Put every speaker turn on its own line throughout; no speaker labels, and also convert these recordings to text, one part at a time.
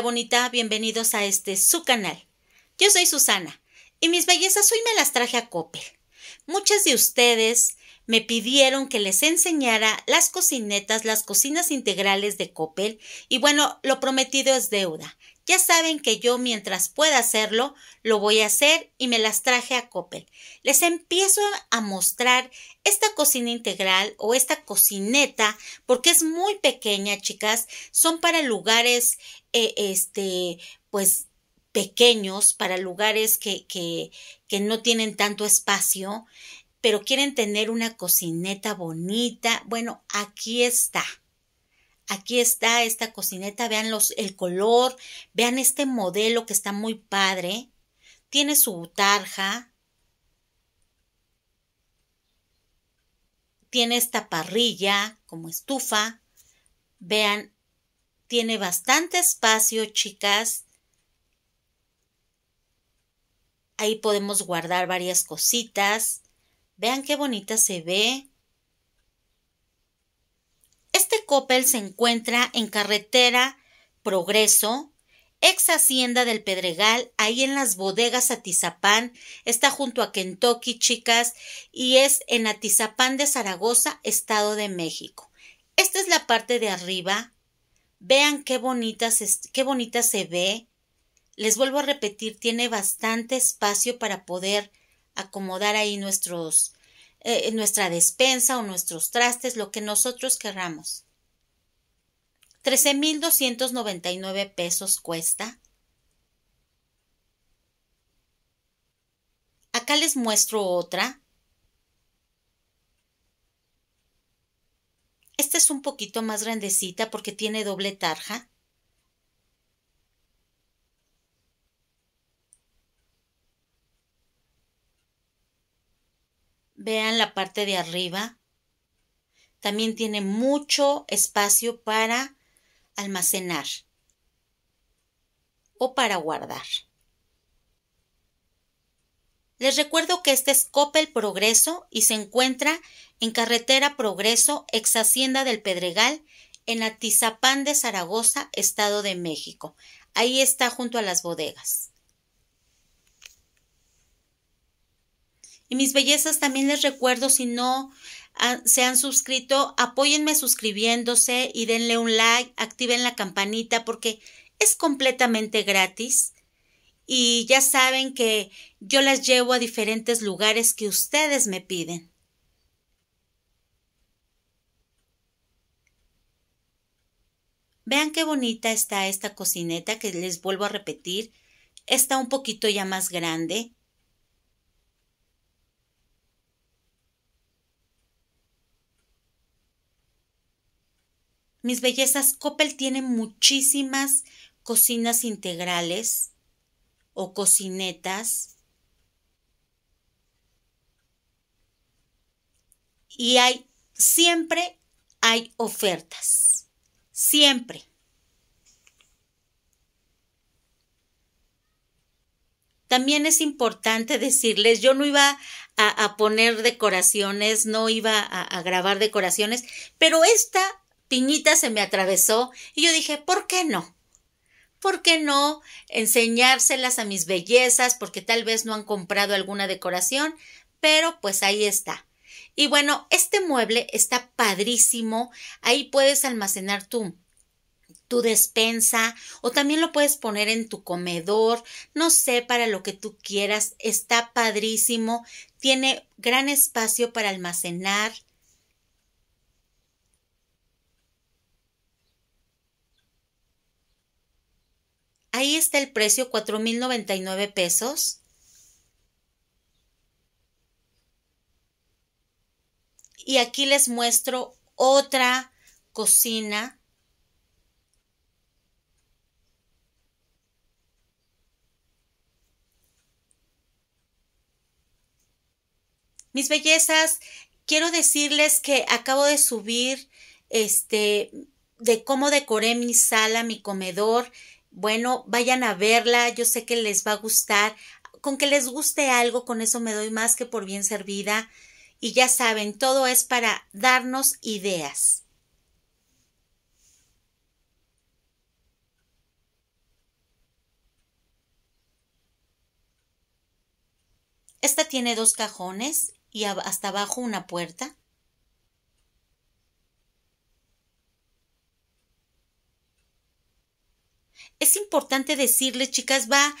bonita, bienvenidos a este su canal. Yo soy Susana y mis bellezas hoy me las traje a Coppel. Muchas de ustedes me pidieron que les enseñara las cocinetas, las cocinas integrales de Coppel y bueno, lo prometido es deuda. Ya saben que yo mientras pueda hacerlo, lo voy a hacer y me las traje a Coppel. Les empiezo a mostrar esta cocina integral o esta cocineta, porque es muy pequeña, chicas, son para lugares, eh, este, pues pequeños, para lugares que, que, que no tienen tanto espacio, pero quieren tener una cocineta bonita. Bueno, aquí está. Aquí está esta cocineta, vean los, el color, vean este modelo que está muy padre. Tiene su butarja. Tiene esta parrilla como estufa. Vean, tiene bastante espacio, chicas. Ahí podemos guardar varias cositas. Vean qué bonita se ve. Coppel se encuentra en carretera Progreso, ex hacienda del Pedregal, ahí en las bodegas Atizapán, está junto a Kentucky, chicas, y es en Atizapán de Zaragoza, Estado de México. Esta es la parte de arriba. Vean qué bonita se, qué bonita se ve. Les vuelvo a repetir, tiene bastante espacio para poder acomodar ahí nuestros, eh, nuestra despensa o nuestros trastes, lo que nosotros querramos. 13.299 pesos cuesta. Acá les muestro otra. Esta es un poquito más grandecita porque tiene doble tarja. Vean la parte de arriba. También tiene mucho espacio para almacenar o para guardar. Les recuerdo que este es el Progreso y se encuentra en Carretera Progreso, ex Hacienda del Pedregal, en Atizapán de Zaragoza, Estado de México. Ahí está junto a las bodegas. Y mis bellezas también les recuerdo si no Ah, se han suscrito, apóyenme suscribiéndose y denle un like, activen la campanita porque es completamente gratis. Y ya saben que yo las llevo a diferentes lugares que ustedes me piden. Vean qué bonita está esta cocineta que les vuelvo a repetir. Está un poquito ya más grande. Mis bellezas, Coppel tiene muchísimas cocinas integrales o cocinetas. Y hay, siempre hay ofertas. Siempre. También es importante decirles, yo no iba a, poner decoraciones, no iba a, a grabar decoraciones, pero esta Piñita se me atravesó y yo dije, ¿por qué no? ¿Por qué no enseñárselas a mis bellezas? Porque tal vez no han comprado alguna decoración, pero pues ahí está. Y bueno, este mueble está padrísimo. Ahí puedes almacenar tu, tu despensa o también lo puedes poner en tu comedor, no sé, para lo que tú quieras. Está padrísimo. Tiene gran espacio para almacenar. Ahí está el precio, 4.099 pesos. Y aquí les muestro otra cocina. Mis bellezas, quiero decirles que acabo de subir este de cómo decoré mi sala, mi comedor bueno, vayan a verla, yo sé que les va a gustar. Con que les guste algo, con eso me doy más que por bien servida. Y ya saben, todo es para darnos ideas. Esta tiene dos cajones y hasta abajo una puerta. es importante decirles, chicas, va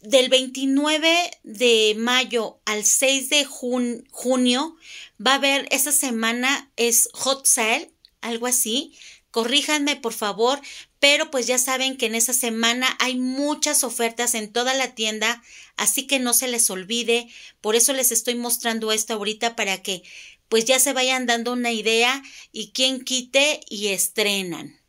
del 29 de mayo al 6 de junio, va a haber esa semana, es hot sale, algo así. Corríjanme, por favor, pero pues ya saben que en esa semana hay muchas ofertas en toda la tienda, así que no se les olvide. Por eso les estoy mostrando esto ahorita para que pues ya se vayan dando una idea y quien quite y estrenan.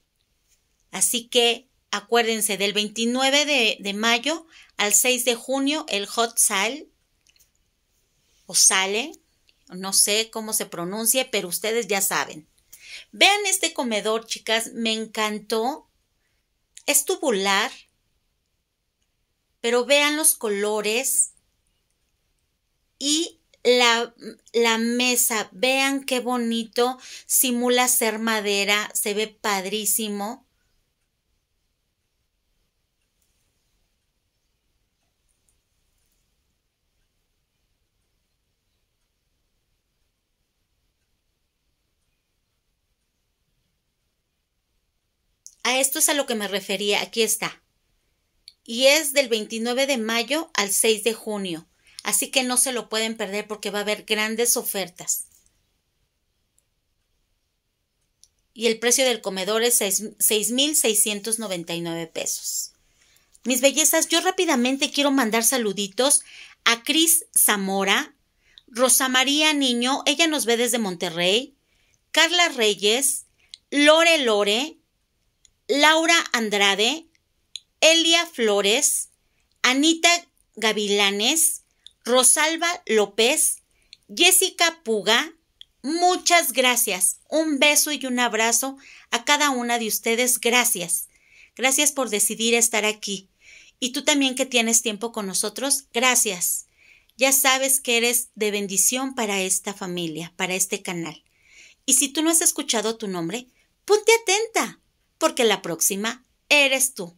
Así que Acuérdense, del 29 de, mayo al 6 de junio, el Hot Sale, o Sale, no sé cómo se pronuncie, pero ustedes ya saben. Vean este comedor, chicas, me encantó. Es tubular, pero vean los colores y la, la, mesa, vean qué bonito, simula ser madera, se ve padrísimo. A esto es a lo que me refería, aquí está. Y es del 29 de mayo al 6 de junio, así que no se lo pueden perder porque va a haber grandes ofertas. Y el precio del comedor es 6.699 pesos. Mis bellezas, yo rápidamente quiero mandar saluditos a Cris Zamora, Rosa María Niño, ella nos ve desde Monterrey, Carla Reyes, Lore Lore, Laura Andrade, Elia Flores, Anita Gavilanes, Rosalba López, Jessica Puga, muchas gracias. Un beso y un abrazo a cada una de ustedes. Gracias. Gracias por decidir estar aquí. Y tú también que tienes tiempo con nosotros, gracias. Ya sabes que eres de bendición para esta familia, para este canal. Y si tú no has escuchado tu nombre, ponte atenta porque la próxima eres tú.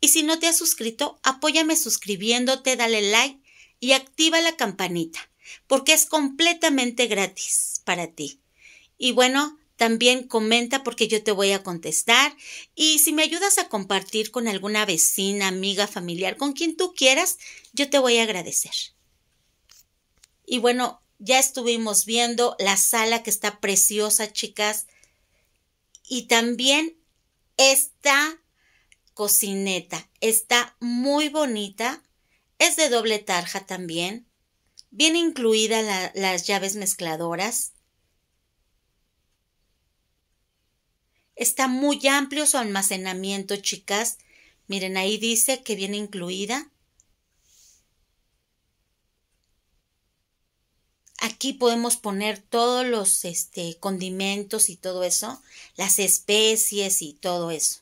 Y si no te has suscrito, apóyame suscribiéndote, dale like y activa la campanita, porque es completamente gratis para ti. Y bueno, también comenta porque yo te voy a contestar. Y si me ayudas a compartir con alguna vecina, amiga, familiar, con quien tú quieras, yo te voy a agradecer. Y bueno, ya estuvimos viendo la sala que está preciosa, chicas. Y también esta cocineta está muy bonita. Es de doble tarja también. Viene incluida las llaves mezcladoras. Está muy amplio su almacenamiento, chicas. Miren, ahí dice que viene incluida Aquí podemos poner todos los este, condimentos y todo eso, las especies y todo eso.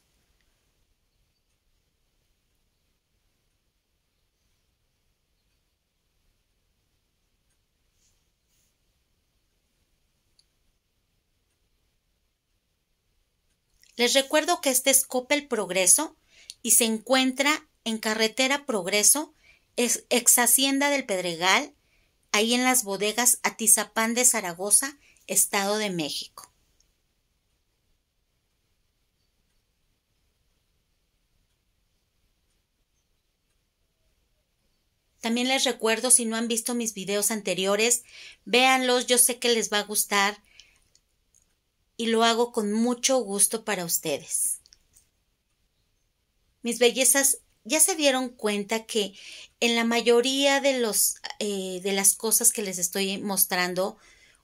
Les recuerdo que este es Copel Progreso y se encuentra en Carretera Progreso, ex Hacienda del Pedregal, ahí en las bodegas Atizapán de Zaragoza, Estado de México. También les recuerdo, si no han visto mis videos anteriores, véanlos, yo sé que les va a gustar y lo hago con mucho gusto para ustedes. Mis bellezas ya se dieron cuenta que en la mayoría de, los, eh, de las cosas que les estoy mostrando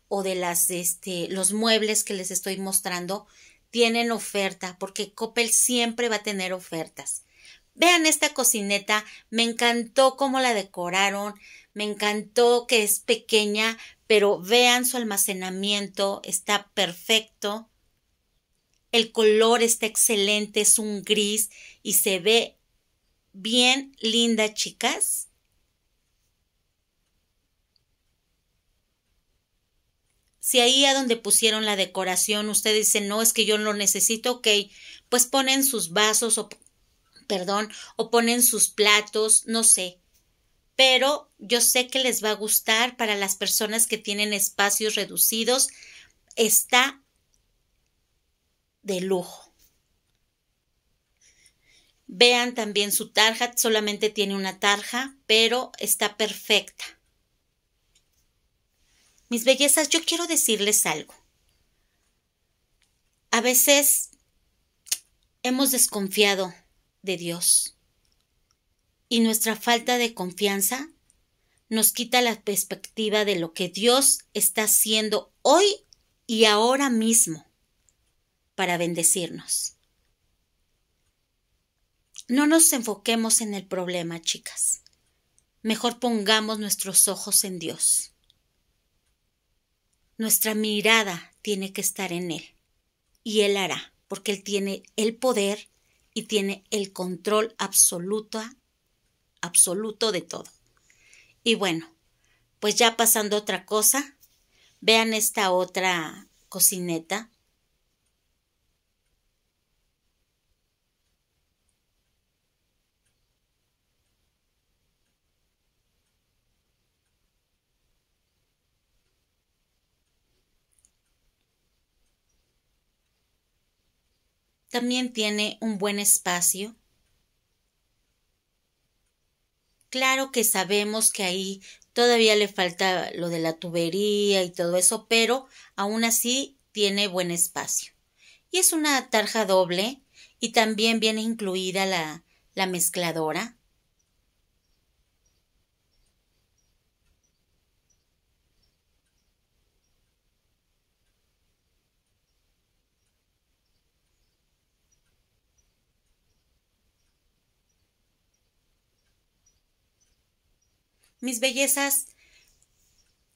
o de las, este, los muebles que les estoy mostrando, tienen oferta, porque Coppel siempre va a tener ofertas. Vean esta cocineta, me encantó cómo la decoraron, me encantó que es pequeña, pero vean su almacenamiento, está perfecto. El color está excelente, es un gris y se ve bien linda, chicas. Si ahí a donde pusieron la decoración, ustedes dicen, no, es que yo lo necesito, ok, pues ponen sus vasos o, perdón, o ponen sus platos, no sé. Pero yo sé que les va a gustar para las personas que tienen espacios reducidos. Está de lujo. Vean también su tarja, solamente tiene una tarja, pero está perfecta. Mis bellezas, yo quiero decirles algo. A veces hemos desconfiado de Dios y nuestra falta de confianza nos quita la perspectiva de lo que Dios está haciendo hoy y ahora mismo para bendecirnos. No nos enfoquemos en el problema, chicas. Mejor pongamos nuestros ojos en Dios. Nuestra mirada tiene que estar en Él. Y Él hará, porque Él tiene el poder y tiene el control absoluto, absoluto de todo. Y bueno, pues ya pasando otra cosa, vean esta otra cocineta también tiene un buen espacio. Claro que sabemos que ahí todavía le falta lo de la tubería y todo eso, pero aún así tiene buen espacio. Y es una tarja doble y también viene incluida la, la mezcladora. Mis bellezas,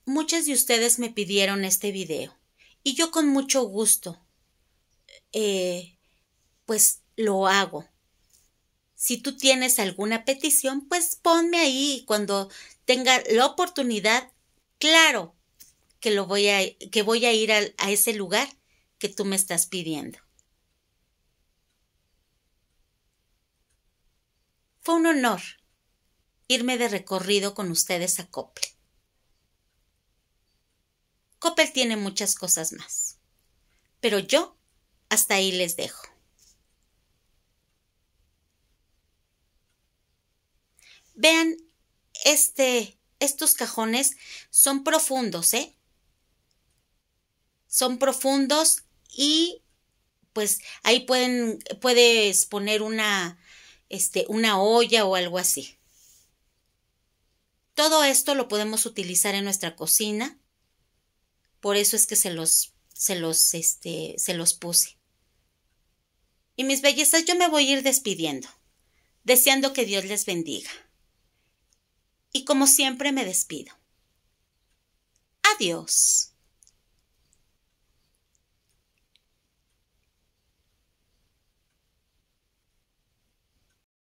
muchas de ustedes me pidieron este video y yo con mucho gusto, eh, pues lo hago. Si tú tienes alguna petición, pues ponme ahí cuando tenga la oportunidad, claro que lo voy a, que voy a ir a ese lugar que tú me estás pidiendo. Fue un honor irme de recorrido con ustedes a Coppel. Coppel tiene muchas cosas más, pero yo hasta ahí les dejo. Vean, este, estos cajones son profundos, ¿eh? Son profundos y pues ahí pueden, puedes poner una, este, una olla o algo así. Todo esto lo podemos utilizar en nuestra cocina. Por eso es que se los, se los, este, se los puse. Y mis bellezas, yo me voy a ir despidiendo, deseando que Dios les bendiga. Y como siempre me despido. Adiós.